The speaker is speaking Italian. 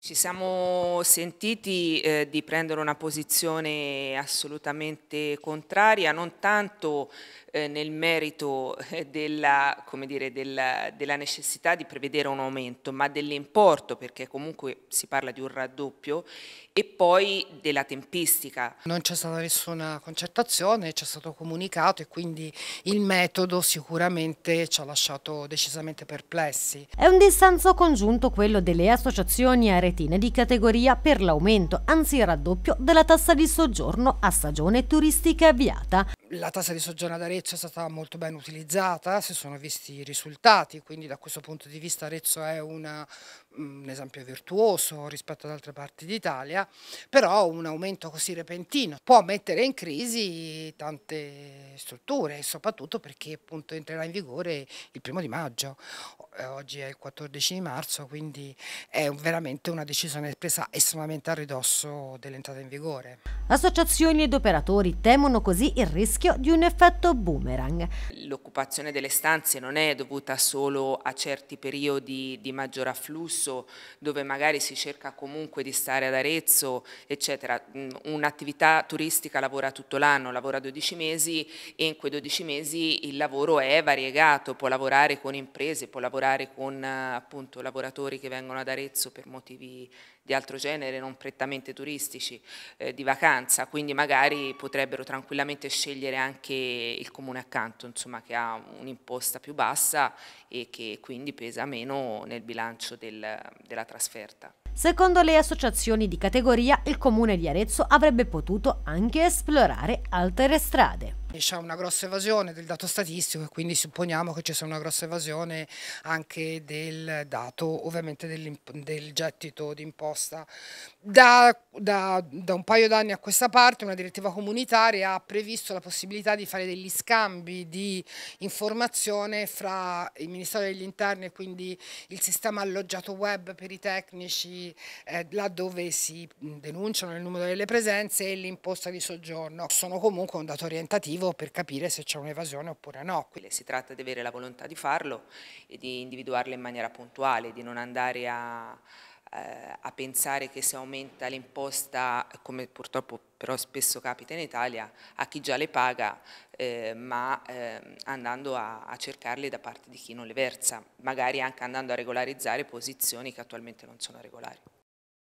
Ci siamo sentiti eh, di prendere una posizione assolutamente contraria, non tanto eh, nel merito eh, della, dire, della, della, necessità di prevedere un aumento, ma dell'importo, perché comunque si parla di un raddoppio, e poi della tempistica. Non c'è stata nessuna concertazione, ci è stato comunicato e quindi il metodo sicuramente ci ha lasciato decisamente perplessi. È un dissenso congiunto quello delle associazioni aree retine di categoria per l'aumento, anzi il raddoppio, della tassa di soggiorno a stagione turistica avviata la tassa di soggiorno ad Arezzo è stata molto ben utilizzata, si sono visti i risultati, quindi da questo punto di vista Arezzo è una, mm, un esempio virtuoso rispetto ad altre parti d'Italia, però un aumento così repentino può mettere in crisi tante strutture, soprattutto perché appunto entrerà in vigore il primo di maggio, eh, oggi è il 14 di marzo, quindi è veramente una decisione presa estremamente a ridosso dell'entrata in vigore. Associazioni ed operatori temono così il rischio rischio di un effetto boomerang. L'occupazione delle stanze non è dovuta solo a certi periodi di maggior afflusso dove magari si cerca comunque di stare ad Arezzo, eccetera. Mm, un'attività turistica lavora tutto l'anno, lavora 12 mesi e in quei 12 mesi il lavoro è variegato, può lavorare con imprese, può lavorare con appunto lavoratori che vengono ad Arezzo per motivi di altro genere, non prettamente turistici, eh, di vacanza, quindi magari potrebbero tranquillamente scegliere scegliere anche il comune accanto, insomma, che ha un'imposta più bassa e che quindi pesa meno nel bilancio del, della trasferta. Secondo le associazioni di categoria, il comune di Arezzo avrebbe potuto anche esplorare altre strade. C'è una grossa evasione del dato statistico e quindi supponiamo che ci sia una grossa evasione anche del dato ovviamente del, gettito d'imposta. Da, da, da, un paio d'anni a questa parte una direttiva comunitaria ha previsto la possibilità di fare degli scambi di informazione fra il Ministero degli Interni e quindi il sistema alloggiato web per i tecnici quindi eh, laddove si denunciano il numero delle presenze e l'imposta di soggiorno. Sono comunque un dato orientativo per capire se c'è un'evasione oppure no. Si tratta di avere la volontà di farlo e di individuarla in maniera puntuale, di non andare a eh, a pensare che se aumenta l'imposta, come purtroppo però spesso capita in Italia, a chi già le paga, eh, ma eh, andando a, a, cercarle da parte di chi non le versa, magari anche andando a regolarizzare posizioni che attualmente non sono regolari.